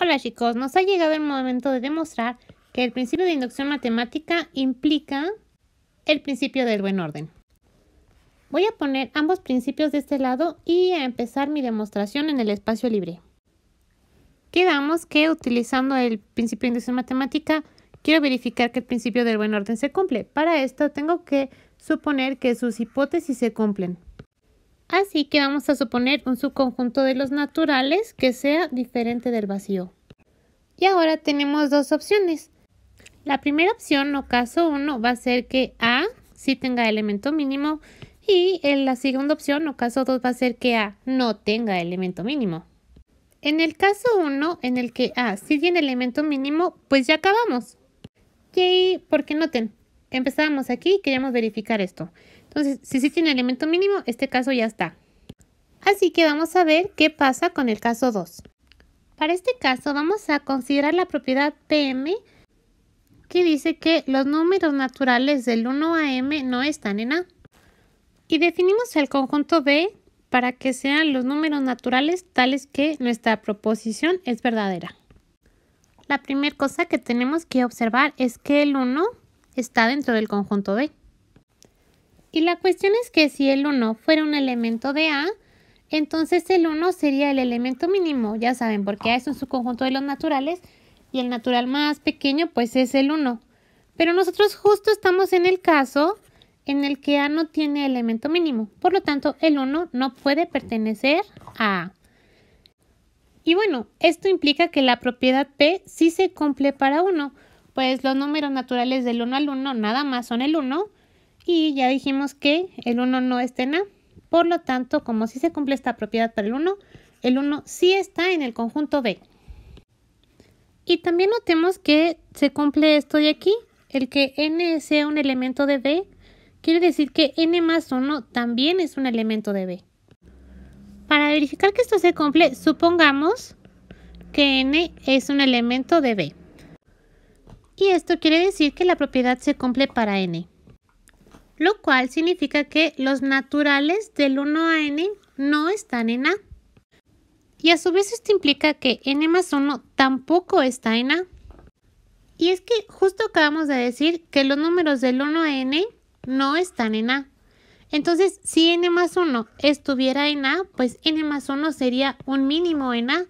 Hola chicos, nos ha llegado el momento de demostrar que el principio de inducción matemática implica el principio del buen orden. Voy a poner ambos principios de este lado y a empezar mi demostración en el espacio libre. Quedamos que utilizando el principio de inducción matemática quiero verificar que el principio del buen orden se cumple. Para esto tengo que suponer que sus hipótesis se cumplen. Así que vamos a suponer un subconjunto de los naturales que sea diferente del vacío. Y ahora tenemos dos opciones. La primera opción o caso 1 va a ser que A sí tenga elemento mínimo y en la segunda opción o caso 2 va a ser que A no tenga elemento mínimo. En el caso 1, en el que A sí tiene elemento mínimo, pues ya acabamos. Y porque noten, empezábamos aquí y queríamos verificar esto. Entonces, si sí tiene elemento mínimo, este caso ya está. Así que vamos a ver qué pasa con el caso 2. Para este caso vamos a considerar la propiedad PM que dice que los números naturales del 1 a m no están en A. Y definimos el conjunto B para que sean los números naturales tales que nuestra proposición es verdadera. La primera cosa que tenemos que observar es que el 1 está dentro del conjunto B. Y la cuestión es que si el 1 fuera un elemento de A, entonces el 1 sería el elemento mínimo, ya saben, porque A es un subconjunto de los naturales y el natural más pequeño pues es el 1. Pero nosotros justo estamos en el caso en el que A no tiene elemento mínimo, por lo tanto el 1 no puede pertenecer a A. Y bueno, esto implica que la propiedad P sí se cumple para 1, pues los números naturales del 1 al 1 nada más son el 1 y ya dijimos que el 1 no está en A. Por lo tanto, como sí se cumple esta propiedad para el 1, el 1 sí está en el conjunto B. Y también notemos que se cumple esto de aquí, el que n sea un elemento de B, quiere decir que n más 1 también es un elemento de B. Para verificar que esto se cumple, supongamos que n es un elemento de B. Y esto quiere decir que la propiedad se cumple para n lo cual significa que los naturales del 1 a n no están en A. Y a su vez esto implica que n más 1 tampoco está en A. Y es que justo acabamos de decir que los números del 1 a n no están en A. Entonces, si n más 1 estuviera en A, pues n más 1 sería un mínimo en A.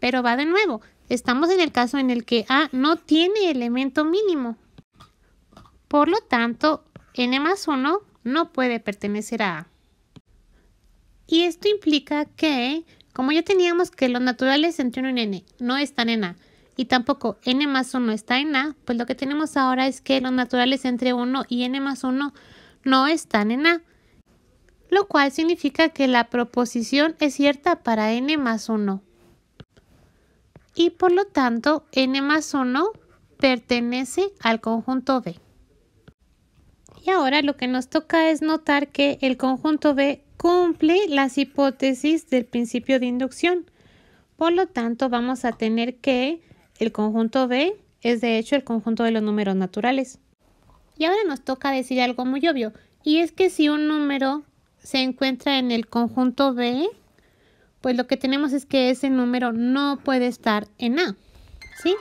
Pero va de nuevo, estamos en el caso en el que A no tiene elemento mínimo. Por lo tanto, n más 1 no puede pertenecer a A. Y esto implica que, como ya teníamos que los naturales entre 1 y n no están en A, y tampoco n más 1 está en A, pues lo que tenemos ahora es que los naturales entre 1 y n más 1 no están en A, lo cual significa que la proposición es cierta para n más 1. Y por lo tanto, n más 1 pertenece al conjunto B. Y ahora lo que nos toca es notar que el conjunto B cumple las hipótesis del principio de inducción. Por lo tanto, vamos a tener que el conjunto B es de hecho el conjunto de los números naturales. Y ahora nos toca decir algo muy obvio, y es que si un número se encuentra en el conjunto B, pues lo que tenemos es que ese número no puede estar en A, ¿sí?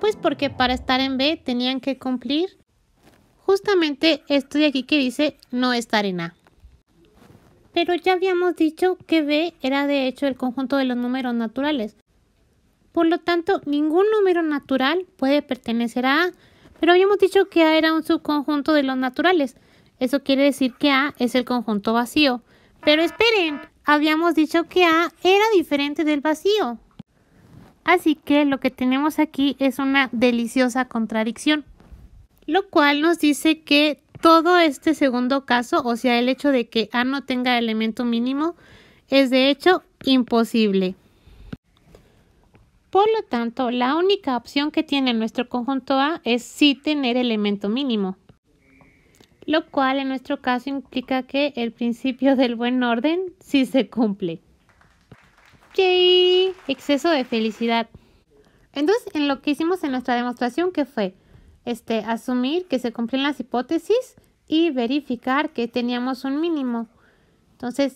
Pues porque para estar en B tenían que cumplir justamente esto de aquí que dice no estar en A. Pero ya habíamos dicho que B era de hecho el conjunto de los números naturales. Por lo tanto, ningún número natural puede pertenecer a A. Pero habíamos dicho que A era un subconjunto de los naturales. Eso quiere decir que A es el conjunto vacío. Pero esperen, habíamos dicho que A era diferente del vacío. Así que lo que tenemos aquí es una deliciosa contradicción lo cual nos dice que todo este segundo caso, o sea, el hecho de que A no tenga elemento mínimo, es de hecho imposible. Por lo tanto, la única opción que tiene nuestro conjunto A es sí tener elemento mínimo, lo cual en nuestro caso implica que el principio del buen orden sí se cumple. ¡Yay! Exceso de felicidad. Entonces, en lo que hicimos en nuestra demostración, ¿qué fue este, asumir que se cumplen las hipótesis y verificar que teníamos un mínimo. Entonces,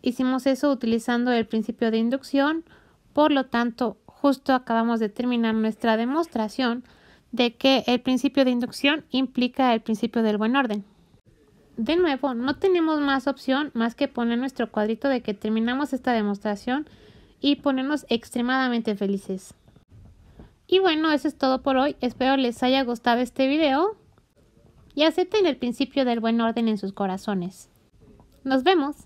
hicimos eso utilizando el principio de inducción, por lo tanto, justo acabamos de terminar nuestra demostración de que el principio de inducción implica el principio del buen orden. De nuevo, no tenemos más opción más que poner nuestro cuadrito de que terminamos esta demostración y ponernos extremadamente felices. Y bueno, eso es todo por hoy. Espero les haya gustado este video y acepten el principio del buen orden en sus corazones. Nos vemos.